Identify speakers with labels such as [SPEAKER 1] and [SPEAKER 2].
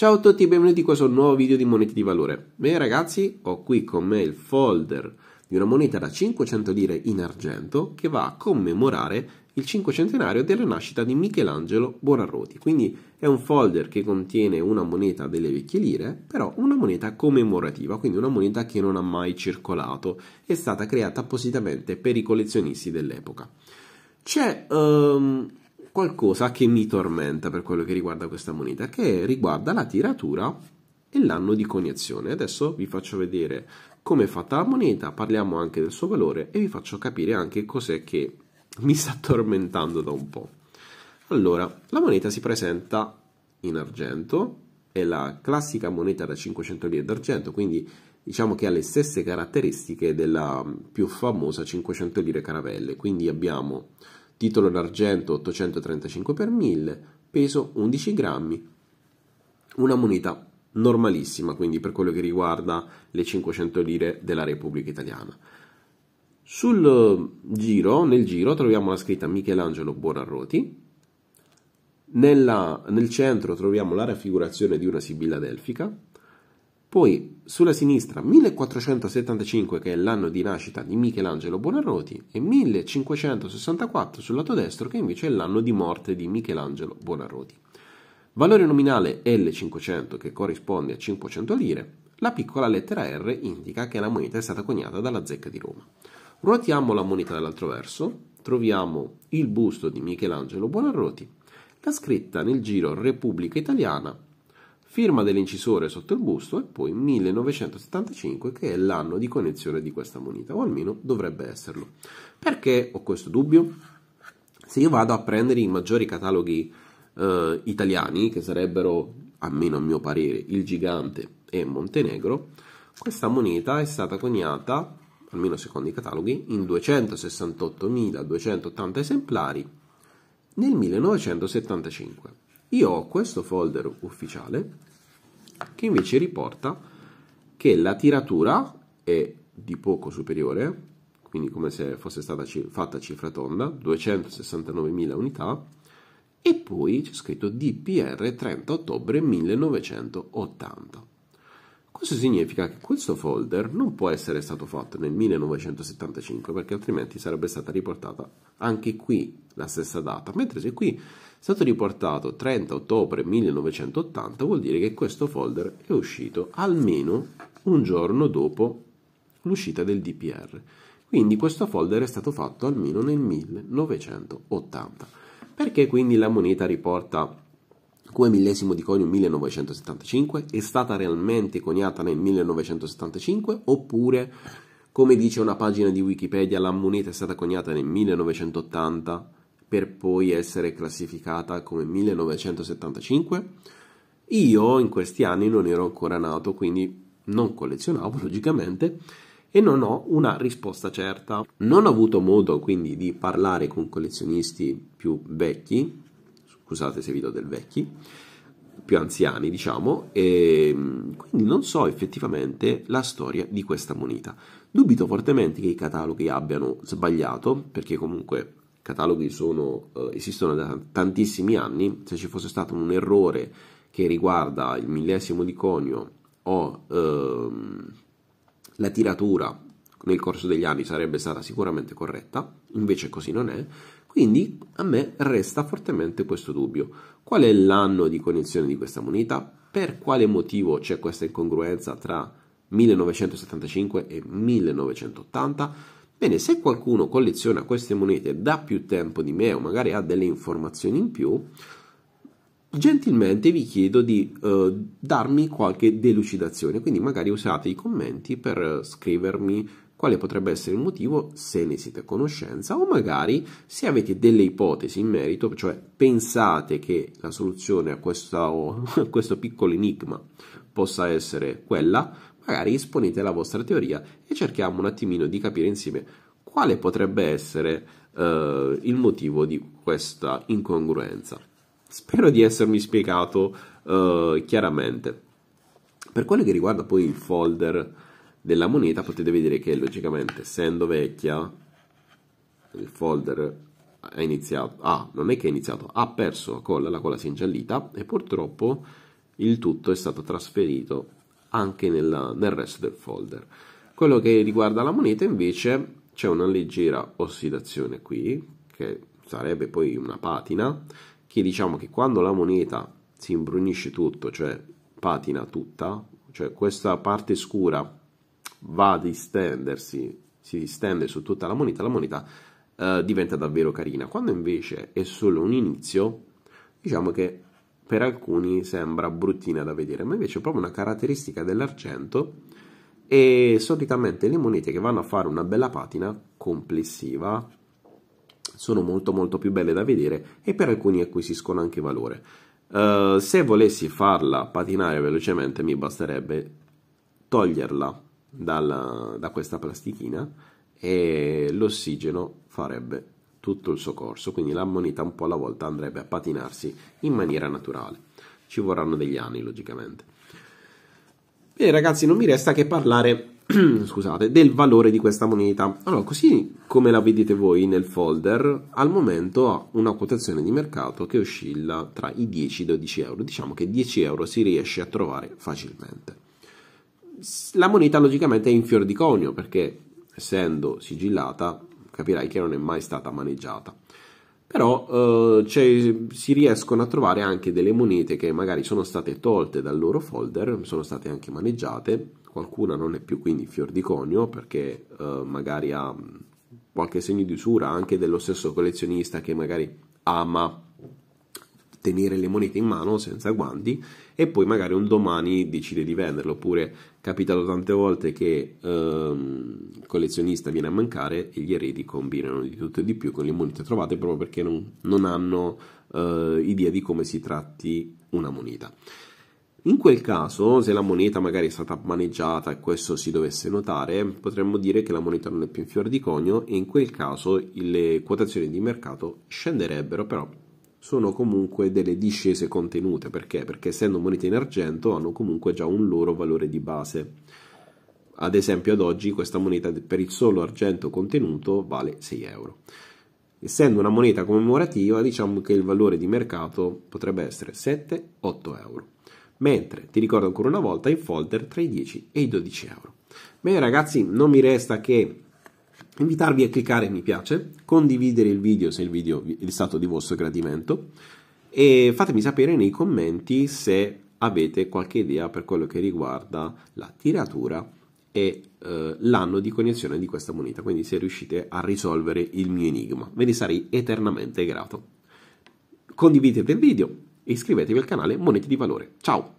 [SPEAKER 1] Ciao a tutti e benvenuti in questo nuovo video di monete di valore. Bene ragazzi, ho qui con me il folder di una moneta da 500 lire in argento che va a commemorare il cinquecentenario della nascita di Michelangelo Bonarroti. Quindi è un folder che contiene una moneta delle vecchie lire, però una moneta commemorativa, quindi una moneta che non ha mai circolato, è stata creata appositamente per i collezionisti dell'epoca. C'è um, qualcosa che mi tormenta per quello che riguarda questa moneta, che riguarda la tiratura e l'anno di coniazione. Adesso vi faccio vedere come è fatta la moneta, parliamo anche del suo valore e vi faccio capire anche cos'è che mi sta tormentando da un po'. Allora, la moneta si presenta in argento, è la classica moneta da 500 lire d'argento, quindi diciamo che ha le stesse caratteristiche della più famosa 500 lire caravelle, quindi abbiamo titolo d'argento 835 x 1000, peso 11 grammi, una moneta normalissima quindi per quello che riguarda le 500 lire della Repubblica Italiana. Sul eh, giro, nel giro troviamo la scritta Michelangelo Buonarroti, nella, nel centro troviamo la raffigurazione di una sibilla delfica, poi sulla sinistra 1475 che è l'anno di nascita di Michelangelo Buonarroti e 1564 sul lato destro che invece è l'anno di morte di Michelangelo Buonarroti. Valore nominale L500 che corrisponde a 500 lire, la piccola lettera R indica che la moneta è stata coniata dalla zecca di Roma. Ruotiamo la moneta dall'altro verso, troviamo il busto di Michelangelo Buonarroti, la scritta nel giro Repubblica Italiana firma dell'incisore sotto il busto e poi 1975 che è l'anno di coniazione di questa moneta, o almeno dovrebbe esserlo. Perché ho questo dubbio? Se io vado a prendere i maggiori cataloghi eh, italiani, che sarebbero, almeno a mio parere, il Gigante e Montenegro, questa moneta è stata coniata, almeno secondo i cataloghi, in 268.280 esemplari nel 1975 io ho questo folder ufficiale che invece riporta che la tiratura è di poco superiore, quindi come se fosse stata fatta cifra tonda, 269.000 unità, e poi c'è scritto DPR 30 ottobre 1980. Questo significa che questo folder non può essere stato fatto nel 1975 perché altrimenti sarebbe stata riportata anche qui la stessa data, mentre se qui è stato riportato 30 ottobre 1980 vuol dire che questo folder è uscito almeno un giorno dopo l'uscita del DPR. Quindi questo folder è stato fatto almeno nel 1980. Perché quindi la moneta riporta come millesimo di conio 1975? È stata realmente coniata nel 1975 oppure, come dice una pagina di Wikipedia, la moneta è stata coniata nel 1980? per poi essere classificata come 1975. Io in questi anni non ero ancora nato, quindi non collezionavo logicamente e non ho una risposta certa. Non ho avuto modo quindi di parlare con collezionisti più vecchi, scusate se vi do del vecchi, più anziani diciamo, e mm, quindi non so effettivamente la storia di questa moneta. Dubito fortemente che i cataloghi abbiano sbagliato, perché comunque cataloghi sono, eh, esistono da tantissimi anni, se ci fosse stato un errore che riguarda il millesimo di conio o ehm, la tiratura nel corso degli anni sarebbe stata sicuramente corretta, invece così non è, quindi a me resta fortemente questo dubbio. Qual è l'anno di coniazione di questa moneta? Per quale motivo c'è questa incongruenza tra 1975 e 1980? Bene, se qualcuno colleziona queste monete da più tempo di me o magari ha delle informazioni in più, gentilmente vi chiedo di eh, darmi qualche delucidazione, quindi magari usate i commenti per scrivermi quale potrebbe essere il motivo, se ne siete a conoscenza, o magari se avete delle ipotesi in merito, cioè pensate che la soluzione a questo, a questo piccolo enigma possa essere quella, magari esponete la vostra teoria e cerchiamo un attimino di capire insieme quale potrebbe essere eh, il motivo di questa incongruenza. Spero di essermi spiegato eh, chiaramente. Per quello che riguarda poi il folder della moneta, potete vedere che logicamente, essendo vecchia, il folder ha iniziato, ah, non è che è iniziato, ha perso la colla, la colla si è ingiallita e purtroppo il tutto è stato trasferito anche nella, nel resto del folder. Quello che riguarda la moneta invece c'è una leggera ossidazione qui, che sarebbe poi una patina, che diciamo che quando la moneta si imbrunisce tutto, cioè patina tutta, cioè questa parte scura va a distendersi, si distende su tutta la moneta, la moneta eh, diventa davvero carina. Quando invece è solo un inizio, diciamo che per alcuni sembra bruttina da vedere, ma invece è proprio una caratteristica dell'argento e solitamente le monete che vanno a fare una bella patina complessiva sono molto molto più belle da vedere e per alcuni acquisiscono anche valore. Uh, se volessi farla patinare velocemente mi basterebbe toglierla dalla, da questa plastichina e l'ossigeno farebbe tutto il suo corso, quindi la moneta un po' alla volta andrebbe a patinarsi in maniera naturale. Ci vorranno degli anni, logicamente. Bene, ragazzi, non mi resta che parlare scusate, del valore di questa moneta. Allora, così come la vedete voi nel folder, al momento ha una quotazione di mercato che oscilla tra i 10 e i 12 euro. Diciamo che 10 euro si riesce a trovare facilmente. La moneta logicamente è in fior di conio perché essendo sigillata capirai che non è mai stata maneggiata. Però eh, si riescono a trovare anche delle monete che magari sono state tolte dal loro folder, sono state anche maneggiate, qualcuna non è più quindi fior di conio perché eh, magari ha mm, qualche segno di usura anche dello stesso collezionista che magari ama tenere le monete in mano senza guanti e poi magari un domani decide di venderlo oppure capitato tante volte che ehm, il collezionista viene a mancare e gli eredi combinano di tutto e di più con le monete trovate proprio perché non, non hanno eh, idea di come si tratti una moneta in quel caso, se la moneta magari è stata maneggiata e questo si dovesse notare, potremmo dire che la moneta non è più in fior di conio e in quel caso le quotazioni di mercato scenderebbero, però sono comunque delle discese contenute, perché? Perché essendo monete in argento hanno comunque già un loro valore di base. Ad esempio ad oggi questa moneta per il solo argento contenuto vale 6 euro. Essendo una moneta commemorativa diciamo che il valore di mercato potrebbe essere 7-8 euro. Mentre, ti ricordo ancora una volta, i folder tra i 10 e i 12 euro. Bene ragazzi, non mi resta che invitarvi a cliccare mi piace, condividere il video se il video è stato di vostro gradimento e fatemi sapere nei commenti se avete qualche idea per quello che riguarda la tiratura e eh, l'anno di coniazione di questa moneta, quindi se riuscite a risolvere il mio enigma, ve ne sarei eternamente grato. Condividete il video e iscrivetevi al canale Monete di Valore. Ciao!